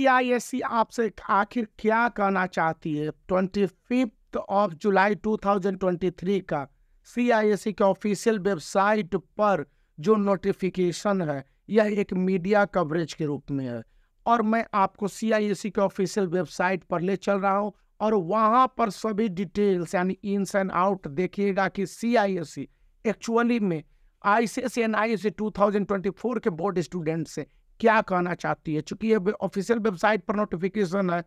ई आई आपसे आखिर क्या कहना चाहती है ट्वेंटी फिफ्थ ऑफ जुलाई 2023 का सी के ऑफिशियल वेबसाइट पर जो नोटिफिकेशन है यह एक मीडिया कवरेज के रूप में है और मैं आपको सी के ऑफिशियल वेबसाइट पर ले चल रहा हूँ और वहाँ पर सभी डिटेल्स यानी इन्स एंड आउट देखिएगा कि सी एक्चुअली e में I C S and I C टू के बोर्ड स्टूडेंट्स से क्या कहना चाहती है चूंकि ये ऑफिशियल वेबसाइट पर नोटिफिकेशन है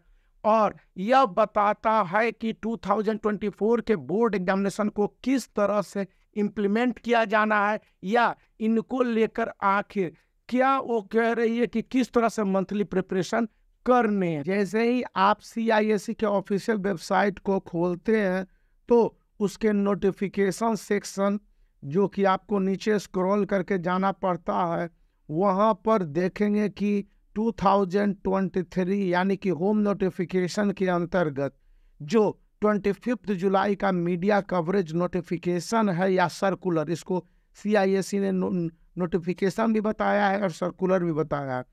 और यह बताता है कि 2024 के बोर्ड एग्जामिनेशन को किस तरह से इम्प्लीमेंट किया जाना है या इनको लेकर आखिर क्या वो कह रही है कि किस तरह से मंथली प्रिपरेशन करने जैसे ही आप सी e के ऑफिशियल वेबसाइट को खोलते हैं तो उसके नोटिफिकेशन सेक्शन जो कि आपको नीचे स्क्रॉल करके जाना पड़ता है वहाँ पर देखेंगे कि 2023 यानी कि होम नोटिफिकेशन के अंतर्गत जो 25 जुलाई का मीडिया कवरेज नोटिफिकेशन है या सर्कुलर इसको सी e ने नोटिफिकेशन भी बताया है और सर्कुलर भी बताया है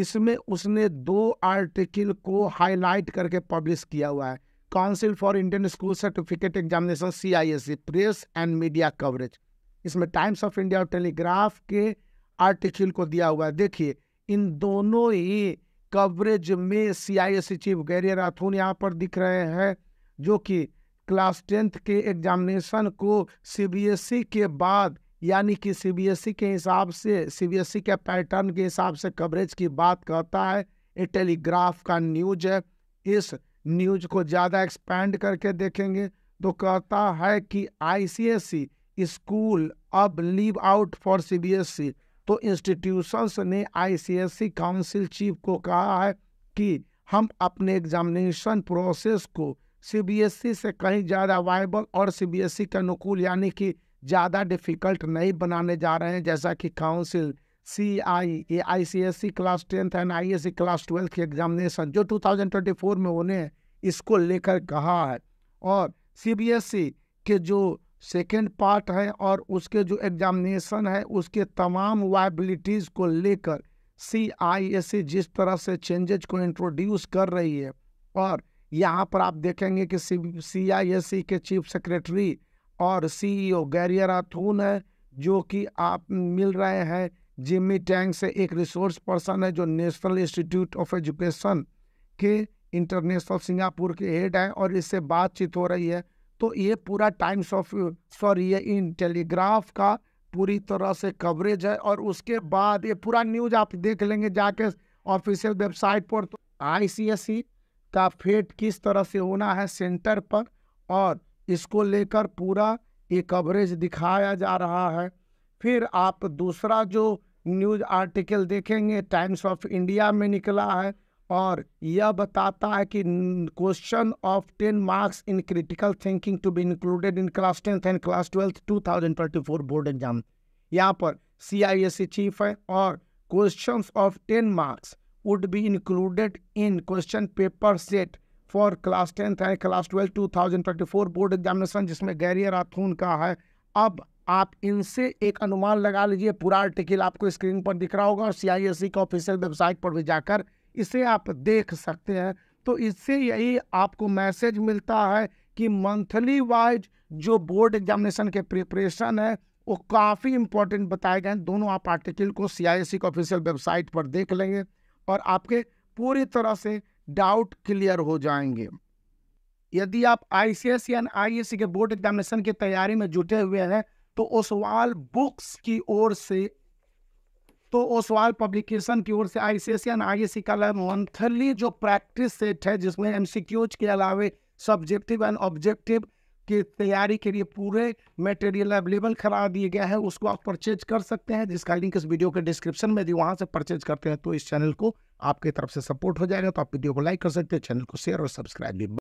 इसमें उसने दो आर्टिकल को हाईलाइट करके पब्लिश किया हुआ है council for Indian school certificate examination C e, press and media coverage इसमें टाइम्स ऑफ इंडिया और टेलीग्राफ के आर्टिकल को दिया हुआ है देखिए इन दोनों ही कवरेज में CISC e chief Gerry Arathoon यहाँ पर दिख रहे हैं जो कि क्लास टेंथ के एग्जामिनेशन को सीबीएसई e के बाद यानी कि सीबीएसई e के हिसाब से सीबीएसई के पैटर्न के हिसाब से कवरेज की बात कहता है ये टेलीग्राफ का न्यूज है इस न्यूज को ज़्यादा एक्सपैंड करके देखेंगे तो कहता है कि आईसीएसई स्कूल अब लीव आउट फॉर सीबीएसई तो इंस्टीट्यूशंस ने आईसीएसई काउंसिल चीफ को कहा है कि हम अपने एग्जामिनेशन प्रोसेस को सीबीएसई e से कहीं ज़्यादा वाइबल और सीबीएसई e के अनुकूल यानी कि ज़्यादा डिफिकल्ट नहीं बनाने जा रहे हैं जैसा कि council C I A I C S C class tenth and I S C class twelfth की एग्जामिनेशन जो 2024 में होने हैं इसको लेकर कहा है और सी बी एस सी के जो सेकेंड पार्ट है और उसके जो एग्जामिनेशन है उसके तमाम वाइबिलिटीज़ को लेकर सी आई एस सी जिस तरह से चेंजेज को इंट्रोड्यूस कर रही है और यहाँ पर आप देखेंगे कि सी आई एस सी के चीफ सेक्रेटरी और सी ई ओ गैरियर आथून है जो कि आप मिल रहे हैं जिमी टैंग से एक रिसोर्स पर्सन है जो नेशनल इंस्टीट्यूट ऑफ एजुकेशन के इंटरनेशनल सिंगापुर के हेड हैं और इससे बातचीत हो रही है तो ये पूरा टाइम्स ऑफ सॉरी ये इन टेलीग्राफ का पूरी तरह से कवरेज है और उसके बाद ये पूरा न्यूज आप देख लेंगे जाके ऑफिशियल वेबसाइट पर तो सी e का फेट किस तरह से होना है सेंटर पर और इसको लेकर पूरा ये कवरेज दिखाया जा रहा है फिर आप दूसरा जो न्यूज आर्टिकल देखेंगे टाइम्स ऑफ इंडिया में निकला है और यह बताता है कि question of ten marks in critical thinking to be included in class tenth and class twelfth two thousand twenty four board exam यहाँ पर C I S C chief है और question of ten marks would be included in question paper set for class tenth and class twelfth two thousand twenty four board examination जिसमें Gerry आथून का है अब आप इनसे एक अनुमान लगा लीजिए पूरा आर्टिकल आपको स्क्रीन पर दिख रहा होगा और सी आई एस सी का ऑफिशियल वेबसाइट पर भी जाकर इसे आप देख सकते हैं तो इससे यही आपको मैसेज मिलता है कि मंथली वाइज जो बोर्ड एग्जामिनेशन के प्रिपरेशन है वो काफ़ी इम्पोर्टेंट बताए गए हैं दोनों आप आर्टिकल को C I S official website पर देख लेंगे और आपके पूरी तरह से डाउट क्लियर हो जाएंगे यदि आप I C S and I S के बोर्ड एग्जामिनेशन की तैयारी में जुटे हुए हैं तो उस वाल बुक्स की ओर से तो ओसवाल पब्लिकेशन की ओर से आईसीएसएन आईएससी का मंथली जो प्रैक्टिस सेट है जिसमें एमसीक्यूज के अलावे सब्जेक्टिव एंड ऑब्जेक्टिव की तैयारी के लिए पूरे मटेरियल अवेलेबल करा दिए गया है उसको आप परचेज कर सकते हैं जिसका लिंक इस वीडियो के डिस्क्रिप्शन में दी वहाँ से परचेज करते हैं तो इस चैनल को आपकी तरफ से सपोर्ट हो जाएगा तो आप वीडियो को लाइक कर सकते हैं चैनल को शेयर और सब्सक्राइब भी